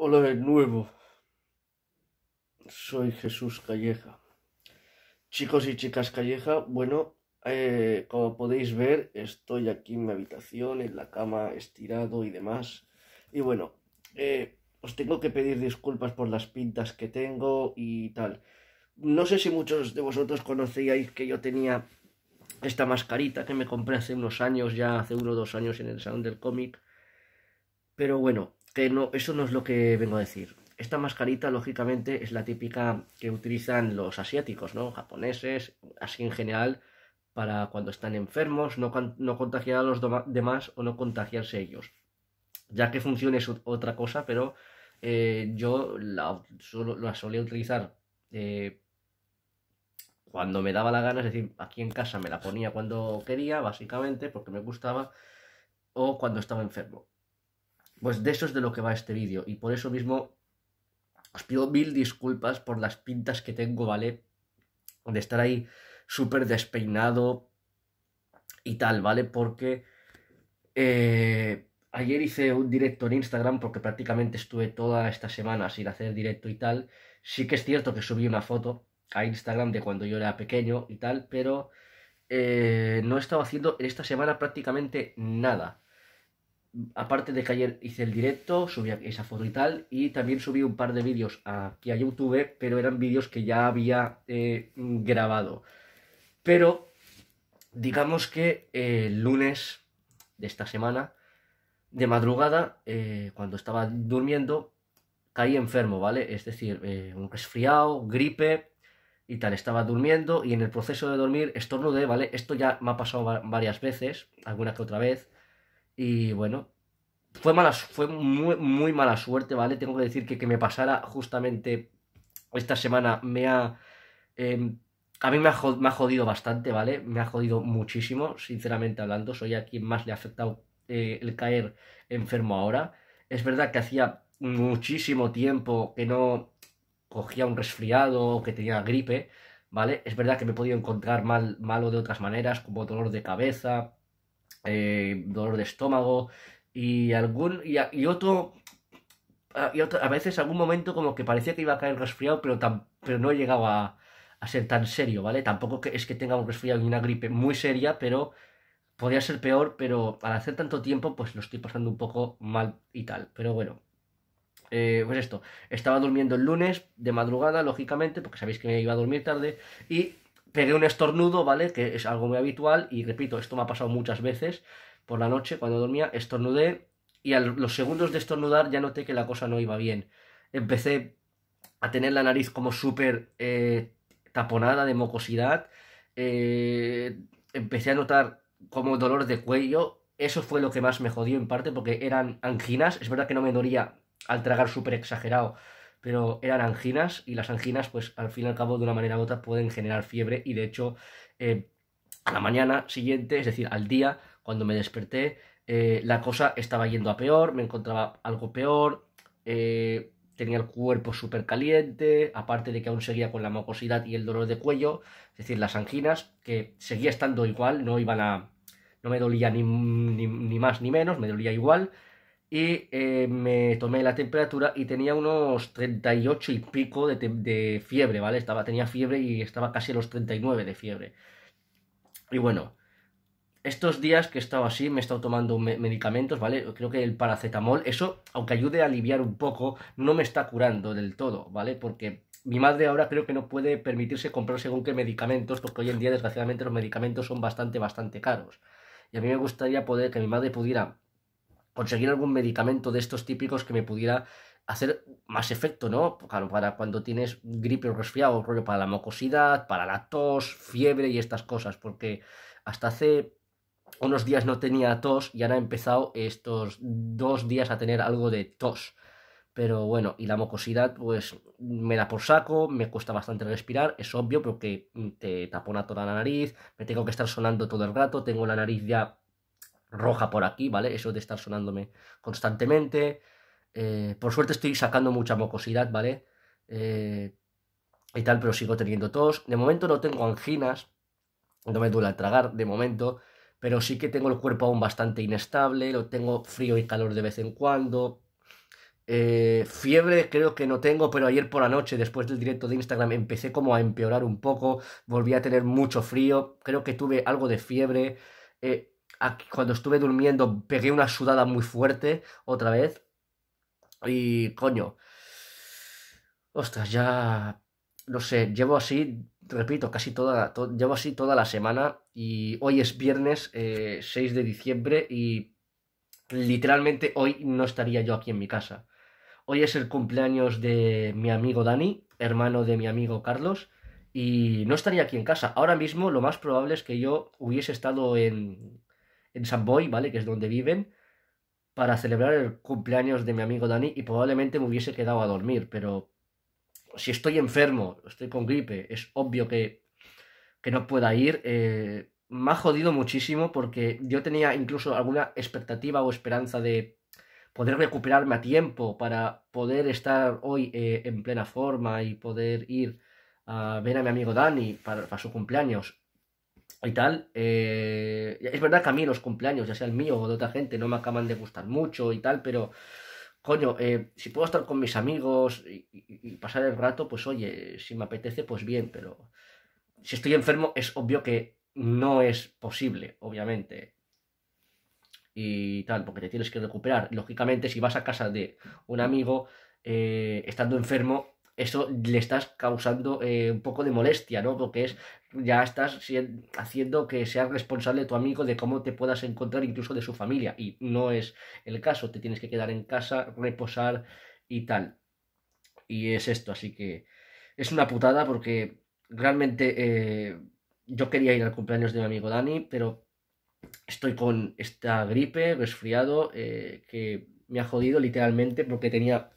Hola de nuevo, soy Jesús Calleja. Chicos y chicas Calleja, bueno, eh, como podéis ver, estoy aquí en mi habitación, en la cama, estirado y demás. Y bueno, eh, os tengo que pedir disculpas por las pintas que tengo y tal. No sé si muchos de vosotros conocíais que yo tenía esta mascarita que me compré hace unos años, ya hace uno o dos años en el Salón del Cómic. Pero bueno, este no, eso no es lo que vengo a decir. Esta mascarita, lógicamente, es la típica que utilizan los asiáticos, ¿no? Japoneses, así en general, para cuando están enfermos, no, contagiar a los demás o no contagiarse ellos. Ya que funciona es otra cosa, pero eh, yo la, solía utilizar eh, cuando me daba la gana, es decir, aquí en casa me la ponía cuando quería, básicamente, porque me gustaba, o cuando estaba enfermo. Pues de eso es de lo que va este vídeo y por eso mismo os pido mil disculpas por las pintas que tengo, ¿vale? De estar ahí súper despeinado y tal, ¿vale? Porque eh, ayer hice un directo en Instagram porque prácticamente estuve toda esta semana sin hacer directo y tal. Sí que es cierto que subí una foto a Instagram de cuando yo era pequeño y tal, pero eh, no he estado haciendo en esta semana prácticamente nada aparte de que ayer hice el directo, subí esa foto y tal, y también subí un par de vídeos aquí a YouTube, pero eran vídeos que ya había eh, grabado. Pero digamos que eh, el lunes de esta semana, de madrugada, eh, cuando estaba durmiendo, caí enfermo, ¿vale? Es decir, un resfriado, gripe y tal. Estaba durmiendo y en el proceso de dormir estornudé, ¿vale? Esto ya me ha pasado varias veces, alguna que otra vez y bueno, fue, mala, fue muy, muy mala suerte, ¿vale? Tengo que decir que que me pasara justamente esta semana me ha... Em, a mí me ha, me jodido bastante, ¿vale? Me ha jodido muchísimo, sinceramente hablando. Soy a quien más le ha afectado eh, el caer enfermo ahora. Es verdad que hacía muchísimo tiempo que no cogía un resfriado o que tenía gripe, ¿vale? Es verdad que me he podido encontrar mal, malo de otras maneras, como dolor de cabeza, eh, dolor de estómago y algún y, otro y otro, a veces algún momento como que parecía que iba a caer resfriado, pero, pero no llegaba a, a ser tan serio, ¿vale? Tampoco que, es que tenga un resfriado ni una gripe muy seria, pero podría ser peor, pero al hacer tanto tiempo, pues lo estoy pasando un poco mal y tal. Pero bueno, eh, pues esto, estaba durmiendo el lunes de madrugada, lógicamente, porque sabéis que me iba a dormir tarde, y pegué un estornudo, ¿vale? Que es algo muy habitual y repito, esto me ha pasado muchas veces por la noche cuando dormía, estornudé y a los segundos de estornudar ya noté que la cosa no iba bien. Empecé a tener la nariz como súper eh, taponada de mocosidad, eh, empecé a notar como dolor de cuello, eso fue lo que más me jodió en parte porque eran anginas, es verdad que no me dolía al tragar súper exagerado, pero eran anginas y las anginas, pues al fin y al cabo, de una manera u otra, pueden generar fiebre y de hecho, eh, a la mañana siguiente, es decir, al día, cuando me desperté, eh, la cosa estaba yendo a peor, me encontraba algo peor, eh, tenía el cuerpo súper caliente, aparte de que aún seguía con la mucosidad y el dolor de cuello, es decir, las anginas, que seguía estando igual, no iban a... No me dolía ni más ni menos, me dolía igual, y eh, me tomé la temperatura y tenía unos 38 y pico de, fiebre, ¿vale? Estaba, tenía fiebre y estaba casi a los 39 de fiebre. Y bueno, estos días que he estado así, me he estado tomando medicamentos, ¿vale? Creo que el paracetamol, eso, aunque ayude a aliviar un poco, no me está curando del todo, ¿vale? Porque mi madre ahora creo que no puede permitirse comprar según qué medicamentos, porque hoy en día, desgraciadamente, los medicamentos son bastante, bastante caros. Y a mí me gustaría poder que mi madre pudiera conseguir algún medicamento de estos típicos que me pudiera hacer más efecto, ¿no? Claro, para cuando tienes gripe o resfriado, rollo para la mocosidad, para la tos, fiebre y estas cosas, porque hasta hace unos días no tenía tos y ahora he empezado estos dos días a tener algo de tos. Pero bueno, y la mocosidad pues me da por saco, me cuesta bastante respirar, es obvio porque te tapona toda la nariz, me tengo que estar sonando todo el rato, tengo la nariz ya roja por aquí, ¿vale? Eso de estar sonándome constantemente. Eh, por suerte estoy sacando mucha mocosidad, ¿vale? Eh, y tal, pero sigo teniendo tos. De momento no tengo anginas, no me duele al tragar, de momento, pero sí que tengo el cuerpo aún bastante inestable, lo tengo frío y calor de vez en cuando. Eh, fiebre creo que no tengo, pero ayer por la noche, después del directo de Instagram, empecé como a empeorar un poco, volví a tener mucho frío, creo que tuve algo de fiebre. Eh, cuando estuve durmiendo pegué una sudada muy fuerte otra vez. Y coño. Ostras, ya... No sé, llevo así, repito, casi toda, llevo así toda la semana y hoy es viernes 6 eh, de diciembre y literalmente hoy no estaría yo aquí en mi casa. Hoy es el cumpleaños de mi amigo Dani, hermano de mi amigo Carlos, y no estaría aquí en casa. Ahora mismo lo más probable es que yo hubiese estado en, en Boy, ¿vale? Que es donde viven, para celebrar el cumpleaños de mi amigo Dani y probablemente me hubiese quedado a dormir, pero si estoy enfermo, estoy con gripe, es obvio que, no pueda ir. Eh, me ha jodido muchísimo porque yo tenía incluso alguna expectativa o esperanza de poder recuperarme a tiempo para poder estar hoy eh, en plena forma y poder ir a ver a mi amigo Dani para su cumpleaños y tal. Eh, es verdad que a mí los cumpleaños, ya sea el mío o de otra gente, no me acaban de gustar mucho y tal, pero coño, eh, si puedo estar con mis amigos y, pasar el rato, pues oye, si me apetece, pues bien, pero si estoy enfermo es obvio que no es posible, obviamente. Y tal, porque te tienes que recuperar. Lógicamente, si vas a casa de un amigo eh, estando enfermo, eso le estás causando eh, un poco de molestia, ¿no? Porque es ya estás haciendo que seas responsable tu amigo de cómo te puedas encontrar, incluso de su familia. Y no es el caso, te tienes que quedar en casa, reposar y tal. Y es esto, así que es una putada porque realmente eh, yo quería ir al cumpleaños de mi amigo Dani, pero estoy con esta gripe, resfriado, eh, que me ha jodido literalmente porque tenía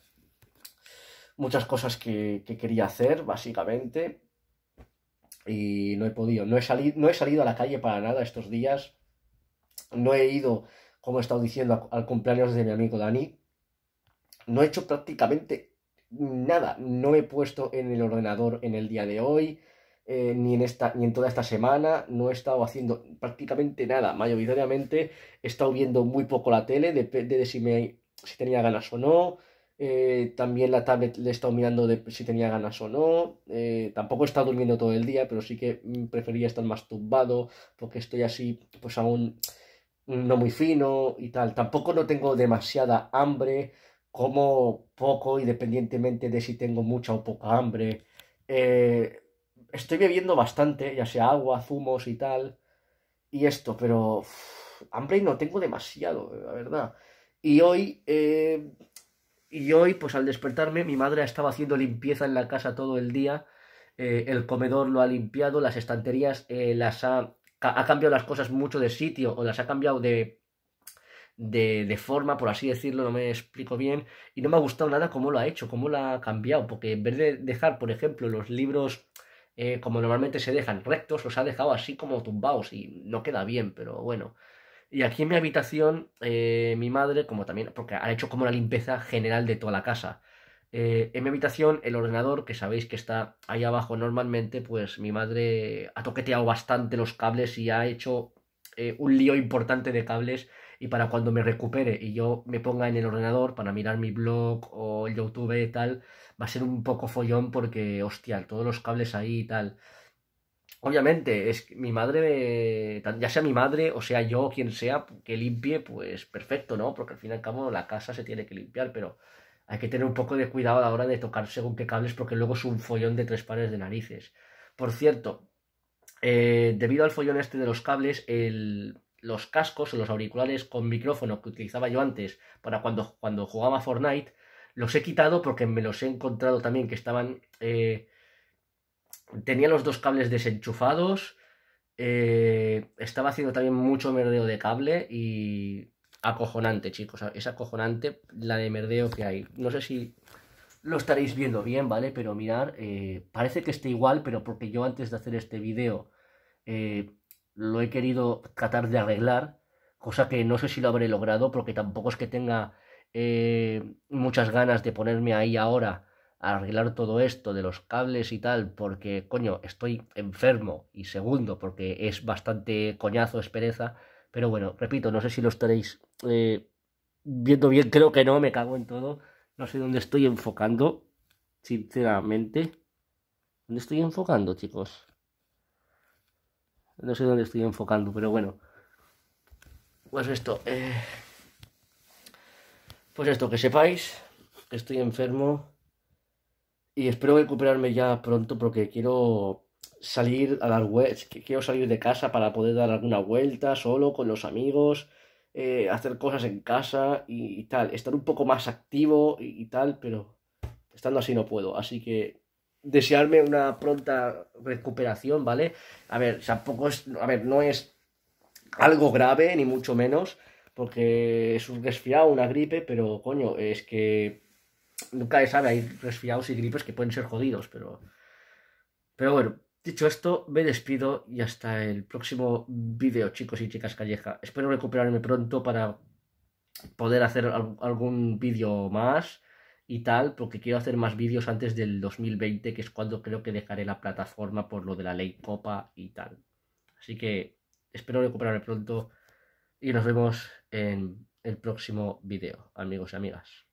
muchas cosas que, quería hacer, básicamente. Y no he podido, no he, salido, no he salido a la calle para nada estos días. No he ido, como he estado diciendo, al cumpleaños de mi amigo Dani. No he hecho prácticamente nada. No me he puesto en el ordenador en el día de hoy, eh, ni, en esta, ni en toda esta semana. No he estado haciendo prácticamente nada. Mayoritariamente he estado viendo muy poco la tele, depende de si, me, si tenía ganas o no eh, también la tablet le he estado mirando de si tenía ganas o no. Eh, tampoco tampoco estado durmiendo todo el día, pero sí que mm, prefería estar más tumbado porque estoy así, pues aún no muy fino y tal. Tampoco no tengo demasiada hambre, como poco, independientemente de si tengo mucha o poca hambre. Eh, estoy bebiendo bastante, ya sea agua, zumos y tal. Y esto, pero hambre no tengo demasiado, la verdad. Y hoy y hoy, pues al despertarme, mi madre ha estaba haciendo limpieza en la casa todo el día. Eh, el comedor lo ha limpiado, las estanterías eh, las ha, ha, cambiado las cosas mucho de sitio o las ha cambiado de, de, de, forma, por así decirlo, no me explico bien. Y no me ha gustado nada cómo lo ha hecho, cómo lo ha cambiado, porque en vez de dejar, por ejemplo, los libros eh, como normalmente se dejan rectos, los ha dejado así como tumbados y no queda bien, pero bueno. Y aquí en mi habitación, eh, mi madre, como también, porque ha hecho como la limpieza general de toda la casa. Eh, en mi habitación, el ordenador, que sabéis que está ahí abajo normalmente, pues mi madre ha toqueteado bastante los cables y ha hecho eh, un lío importante de cables. Y para cuando me recupere y yo me ponga en el ordenador para mirar mi blog o el YouTube y tal, va a ser un poco follón porque, hostia, todos los cables ahí y tal obviamente, es mi madre, ya sea mi madre o sea yo, quien sea, que limpie, pues perfecto, ¿no? Porque al fin y al cabo la casa se tiene que limpiar, pero hay que tener un poco de cuidado a la hora de tocar según qué cables, porque luego es un follón de tres pares de narices. Por cierto, eh, debido al follón este de los cables, los cascos o los auriculares con micrófono que utilizaba yo antes para cuando, cuando jugaba Fortnite, los he quitado porque me los he encontrado también que estaban eh, tenía los dos cables desenchufados, eh, estaba haciendo también mucho merdeo de cable y acojonante, chicos. Es acojonante la de merdeo que hay. No sé si lo estaréis viendo bien, ¿vale? Pero mirar, eh, parece que esté igual, pero porque yo antes de hacer este vídeo eh, lo he querido tratar de arreglar, cosa que no sé si lo habré logrado, porque tampoco es que tenga muchas ganas de ponerme ahí ahora arreglar todo esto de los cables y tal, porque, coño, estoy enfermo. Y segundo, porque es bastante coñazo, espereza pereza. Pero bueno, repito, no sé si lo estaréis eh, viendo bien, creo que no, me cago en todo. No sé dónde estoy enfocando, sinceramente. ¿Dónde estoy enfocando, chicos? No sé dónde estoy enfocando, pero bueno. Pues esto. Eh, pues esto, que sepáis que estoy enfermo y espero recuperarme ya pronto porque quiero salir a dar quiero salir de casa para poder dar alguna vuelta solo con los amigos, eh, hacer cosas en casa y, tal, estar un poco más activo y, tal, pero estando así no puedo, así que desearme una pronta recuperación, ¿vale? A ver, tampoco es, a ver, no es algo grave, ni mucho menos, porque es un resfriado, una gripe, pero coño, es que nunca se sabe, hay resfriados y gripes que pueden ser jodidos, pero, pero bueno, dicho esto, me despido y hasta el próximo vídeo, chicos y chicas calleja. Espero recuperarme pronto para poder hacer algún vídeo más y tal, porque quiero hacer más vídeos antes del 2020, que es cuando creo que dejaré la plataforma por lo de la ley Copa y tal. Así que espero recuperarme pronto y nos vemos en el próximo vídeo, amigos y amigas.